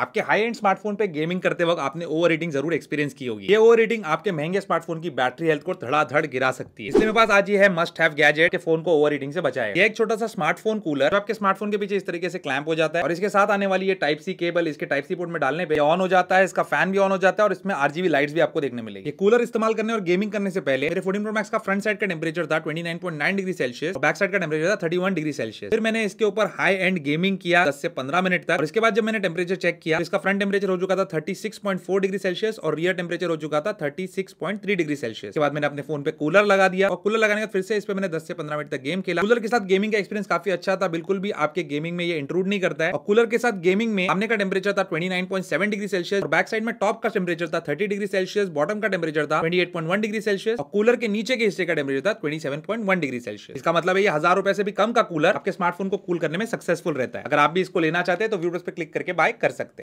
आपके high end smartphone पे gaming करते वक्त आपने ओवर रेटिंग जरूर एक्सपीरियंस की होगी ये ओवर रेटिंग आपके महंगे स्मार्टफोन की बैटरी हेल्थ को धड़ाधड़ गिरा सकती है इसलिए मेरे पास आज ये है मस्ट हैव गैजेट के फोन को ओवर रेटिंग से बचाए ये एक छोटा सा स्मार्टफोन कूलर आपके स्मार्टफोन के पीछे इस तरीके से क्लैम्प हो जाता है और इसके साथ आने वाली ये टाइप सी केबल इसके टाइप सी पोर्ट में डालने पर ऑन हो जाता है इसका फैन भी ऑन हो जाता है और इसमें आरजीबी लाइट्स भी आपको देखने मिलेगी कूलर इस्तेमाल करने और गेमिंग करने से पहले मेरे फोर्टीन प्रो मैक्स का फ्रंट साइड का टेम्परेचर था twenty nine point nine degree Celsius और बैक साइड का टेम्परेचर था थर्टी वन डिग्री सेल्सियस फिर मैंने इसके ऊपर हाई एंड गेमिंग किया दस से पंद्रह मिनट तक और इसके बाद जब मैंने टेम्परेचर चेक किया इसका फ्रंट टेम्परेचर हो चुका था 36.4 डिग्री सेल्सियस और रियर टेम्परेचर हो चुका था 36.3 डिग्री सेल्सियस के बाद मैंने अपने फोन पे कूलर लगा दिया और कूलर लगाने का फिर से इस पर मैंने दस से पंद्रह मिनट तक गेम खेला कूलर के साथ गेमिंग का एक्सपीरियंस काफी अच्छा था बिल्कुल भी आपके गेमिंग में ये इंक्लूड नहीं करता है और कूलर के साथ गेमिंग में सामने का टेम्परेचर था ट्वेंटी डिग्री सेल्सियस और बैक साइड में टॉप का टेम्परेचर था थर्टी डिग्री सेल्सियस बॉटम का टेम्परेचर था ट्वेंटी डिग्री सेल्सियस और कूलर के नीचे के हिस्से का टेम्परेचर था ट्वेंटी डिग्री सेल्सियस इसका मतलब ये हजार रुपए से भी कम का कूलर आपके स्मार्टफोन को कूल करने में सक्सेसफुल रहता है अगर आप भी इसको लेना चाहते हैं तो व्यूवर्स पर क्लिक करके बाय कर सकते हैं